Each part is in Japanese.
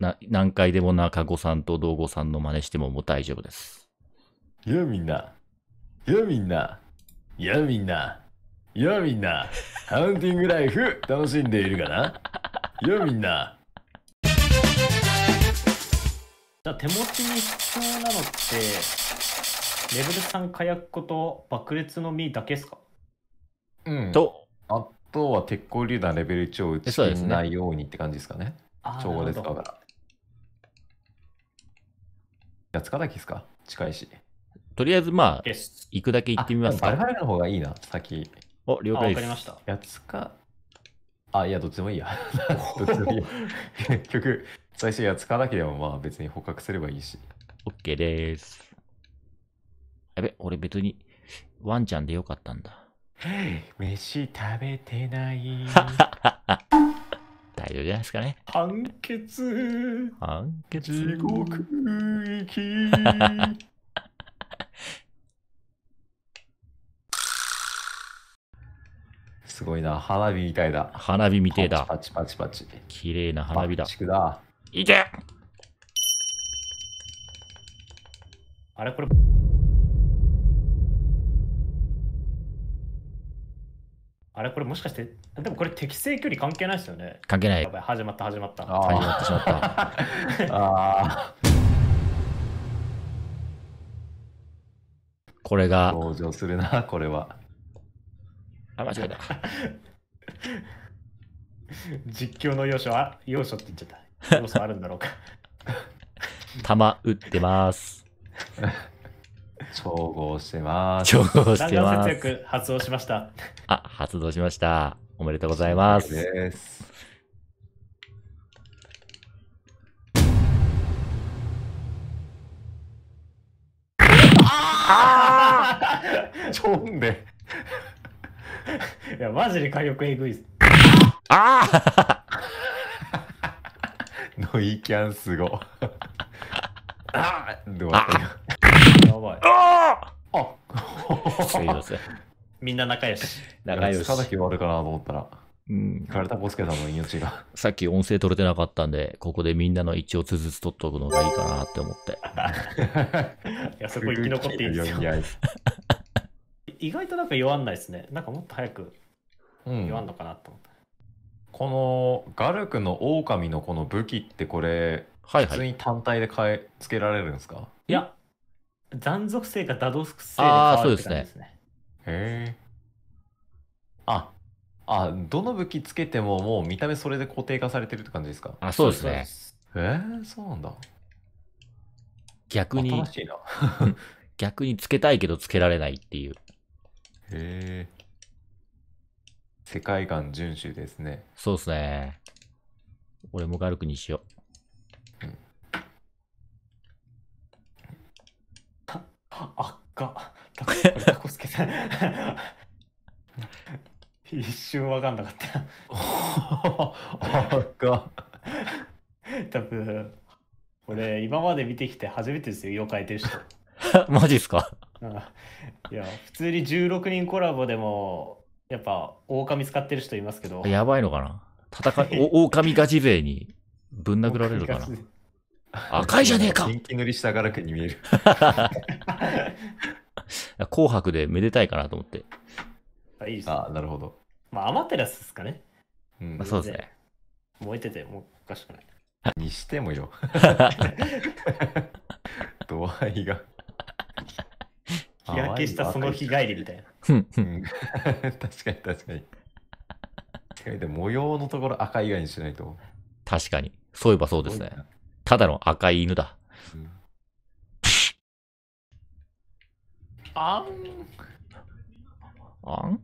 な何回でも中子さんと道後さんの真似してももう大丈夫です。よみんな。よみんな。よみんな。よみんな。ハウンティングライフ楽しんでいるかなよみんな。じゃあ手持ちに必要なのって、レベル3火薬庫と爆裂の実だけですかうん。と。あとは鉄鋼流弾レベル1を打ち切らないようにって感じですかね。調和ですかから。か塚崎ですか近いし。とりあえずまあ、行くだけ行ってみますか。バルハルの方がいいな、先。お、了解です。わかりました。やつか、あ、いや、どっちでもいいや。どっちでもいい 結局、最初やつかだけでもまあ別に捕獲すればいいし。OK でーす。やべ、俺別にワンちゃんでよかったんだ。飯食べてない。大丈夫じゃないですかね。判決判決地獄行き すごいな、花火みたいだ。花火みてえだ。パチパチパチパチ。綺麗な花火だ。だいけあれこれ。あれこれもしかしてでもこれ適正距離関係ないですよね。関係ない。やばい始まった始まった。始まってしまった。ああ。これが。登場するな、これは。あ、間違えた。実況の要素は、要素って言っちゃった。要素あるんだろうか。弾 打ってます。調合してます。調合してます。発動しました。あ、発動しました。おめでとうございます。すああちょんでいや、マジで火力エグいっす。ああノイキャンすご。あどうやばい。ああすいません。みんな仲良し。仲良し。塚崎終わるかなと思ったら。うん。枯れたボスケさんの命が。さっき音声取れてなかったんで、ここでみんなの一応つずつ取っとくのがいいかなって思って。いや、そこ生き残っていいですよ。意外となんか弱んないですね。なんかもっと早く弱んのかなと思った。うん、このガルクの狼のこの武器ってこれ、はいはい、普通に単体で変え付けられるんですかいや、残属性が打動属性か、変ですね。へえ。あ、あ、どの武器つけてももう見た目それで固定化されてるって感じですかあ、そうですね。へえそうなんだ。逆に、しいな逆につけたいけどつけられないっていう。へえ。世界観遵守ですね。そうですね。俺も軽くにしよう。うん、あっか。タコタコスケさん一瞬わかんなかったあか多分俺今まで見てきて初めてですよ妖怪天使 マジっすかいや普通に16人コラボでもやっぱ狼使ってる人いますけどやばいのかな戦い 狼ガチ勢にぶん殴られるかな赤いじゃねえか人気 塗りしたガラに見える紅白でめでたいかなと思って。あ、いいですね。あなるほど。まあ、アマテラスですかね。うんまあ、そうですね。燃えててもおかしくない。にしてもよ。度合いが。日焼けしたその日帰りみたいな。確かに確かに。せめで模様のところ赤以外にしないと。確かに。そういえばそうですね。ただの赤い犬だ。うんあん。あん。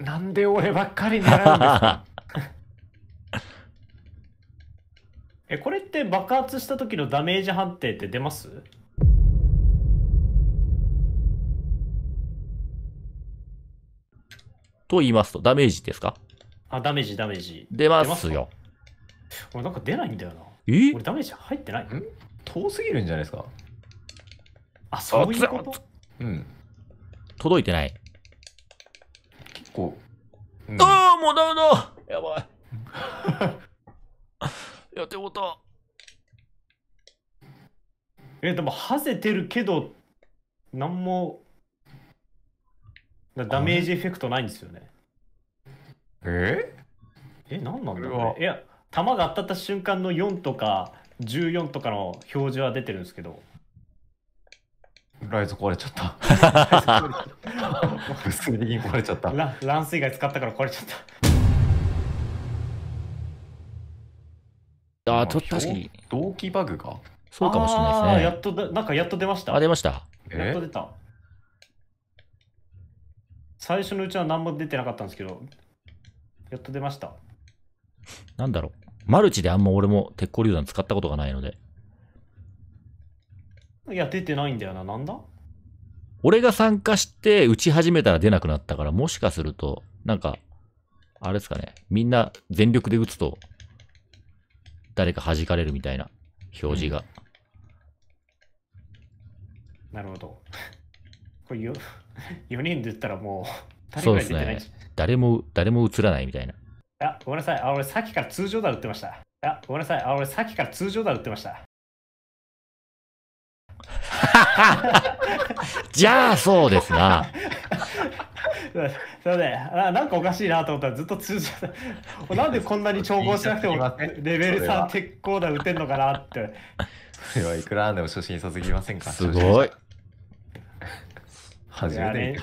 なんで俺ばっかりになるんですか え、これって爆発した時のダメージ判定って出ますと言いますと、ダメージですかあ、ダメージ、ダメージ。出ますよ。俺なんか出ないんだよな。え俺ダメージ入ってないん遠すぎるんじゃないですかあ、そういうことうん。届いてない。結構。うんああ、もうダメだやばい。やってもった。え、でも、はせてるけど、なんも、ダメージエフェクトないんですよね。ええ、なんなんだろういや、弾が当たった瞬間の4とか14とかの表示は出てるんですけど、ライズ壊れちゃった。物 理に壊れちゃった。乱水害使ったから壊れちゃった。あ、と、確かに。同期バグがそうかもしれないですね。やっとだ、なんかやっと出ました。あ、出ました。やっと出た。最初のうちは何も出てなかったんですけど、やっと出ました。なんだろう。マルチであんま俺も鉄鋼榴弾使ったことがないので。いや、出てないんだよな。なんだ俺が参加して打ち始めたら出なくなったから、もしかすると、なんか、あれですかね。みんな全力で打つと、誰か弾かれるみたいな表示が。うん、なるほど。これ 4, 人で打ったらもう、そうですね。誰も、誰も映らないみたいな。あ、ごめんなさい。あ、俺さっきから通常だ打ってました。あ、ごめんなさい。あ、俺さっきから通常だ打ってました。じゃあそうですな。すいませんあなんかおかしいなと思ったらずっと通じたなんでこんなに調合しなくてもレベル3鉄鋼弾打てんのかなってそれはいくらでも初心さすぎませんかすごい初めて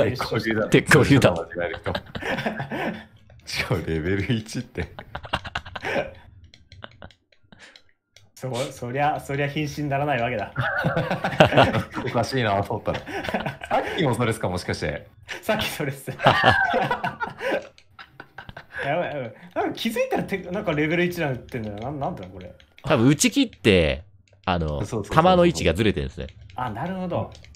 鉄鋼流弾鉄鋼流弾違うレベル1ってそそりゃそりゃ瀕死にならないわけだ おかしいなと思ったら さっきもそれっすかもしかしてさっきそれっす やばいやばい気づいたらてなんかレベル1なんてんだよななんだこれ多分打ち切ってあの球の位置がずれてるんですねあなるほど、うん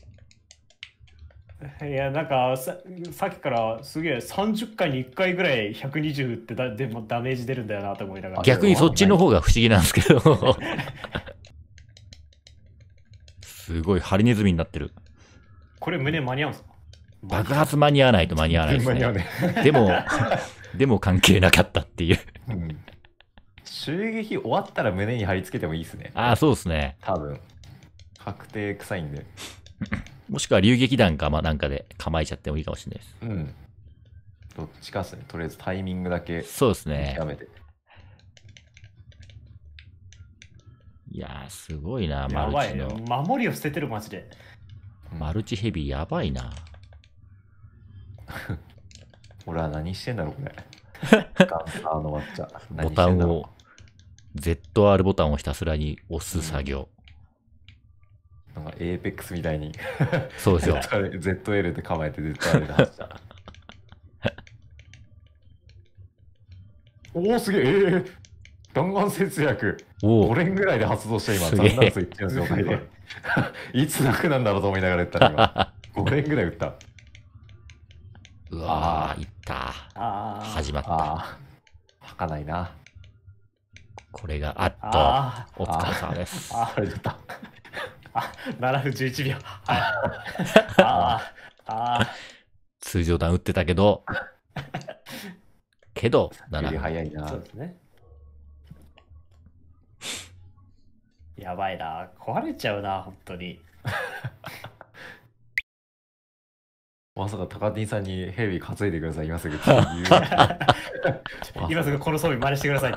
いやなんかささっきからすげえ30回に1回ぐらい120ってだでもダメージ出るんだよなと思いながら逆にそっちの方が不思議なんですけどすごいハリネズミになってるこれ胸間に合うんですか爆発間に合わないと間に合わないです、ね、でもでも関係なかったっていう、うん、襲撃終わったら胸に貼り付けてもいいですねああそうっすね多分確定臭いんでもしくは流撃弾か、まあ、なんかで構えちゃってもいいかもしれないです。うん。どっちかっすね。とりあえずタイミングだけ。そうですね。やめて。いやー、すごいな、マルチの。ね、守りを捨ててる、マジで。マルチヘビやばいな。俺は何してんだろう、これ。ガ ンサーのボタンを、ZR ボタンをひたすらに押す作業。なんかエーペックスみたいにそうですよ。ZL って構えて ZR で走た。おお、すげえ、えー、弾丸節約。5連ぐらいで発動して今、残弾数いってる状態で。いつ楽なんだろうと思いながら言ったら5連ぐらい打った。うわぁ、いったー。始まった。はかないな。これが、あった。お疲れ様です。ああ、あれだった。あ、7分11秒。ああ、通常弾打ってたけど、けど、7分。早いな。そうですね。やばいな。壊れちゃうな、本当に。まさか高田さんにヘビ担いでください、今すぐ。今すぐこの装備真似してください。